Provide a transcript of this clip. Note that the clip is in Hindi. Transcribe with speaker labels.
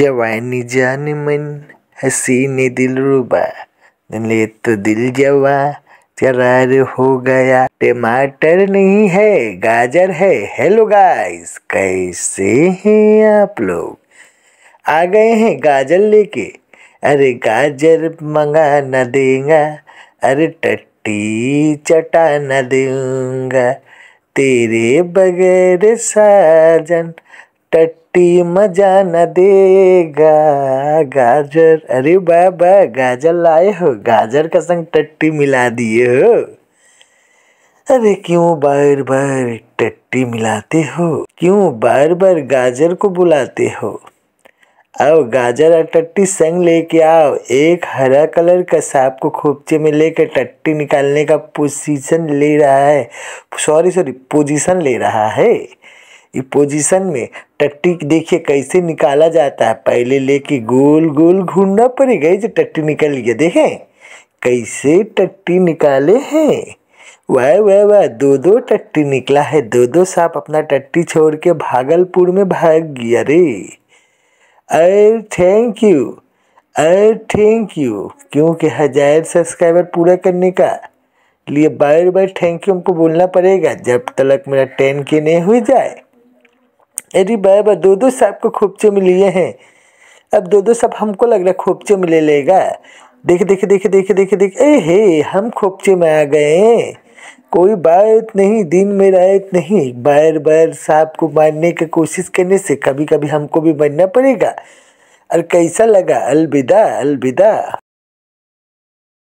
Speaker 1: जवानी जान मन हसीने रुबा ले तो दिल जवा चरार हो गया टमाटर नहीं है गाजर है हेलो गाइस कैसे हैं आप लोग आ गए हैं गाजर लेके अरे गाजर मंगा न देगा अरे टट्टी चटा न दूंगा तेरे बगैर साजन टट्टी मजा न देगा गाजर अरे बाबा गाजर लाए हो गाजर का संग टट्टी मिला दिए हो अरे क्यों बार बार टट्टी मिलाते हो क्यों बार बार गाजर को बुलाते हो आओ गाजर और टट्टी संग लेके आओ एक हरा कलर का सांप को खोपचे में लेकर टट्टी निकालने का पोजीशन ले रहा है सॉरी सॉरी पोजीशन ले रहा है ये पोजीशन में टट्टी देखिए कैसे निकाला जाता है पहले लेके गोल गोल घूमना पड़ेगा ये टट्टी निकाल गया देखें कैसे टट्टी निकाले हैं वह वह वह दो दो टट्टी निकला है दो दो सांप अपना टट्टी छोड़ के भागलपुर में भाग गया रे अरे थैंक यू अरे थैंक यू क्योंकि हज़ार सब्सक्राइबर पूरा करने का लिए बार बार थैंक यू हमको बोलना पड़ेगा जब तक मेरा टेन के नहीं हो जाए अरे बाबा दो दो साहब को खोपचे में लिए हैं अब दो दो साहब हमको लग रहा है खोपचे में ले लेगा देखे देखे देखे देखे देखे देखे ए हे हम खोपचे में आ गए कोई बात नहीं दिन में रायत नहीं बार बार साहब को मारने की कोशिश करने से कभी कभी हमको भी मरना पड़ेगा और कैसा लगा अलविदा अलविदा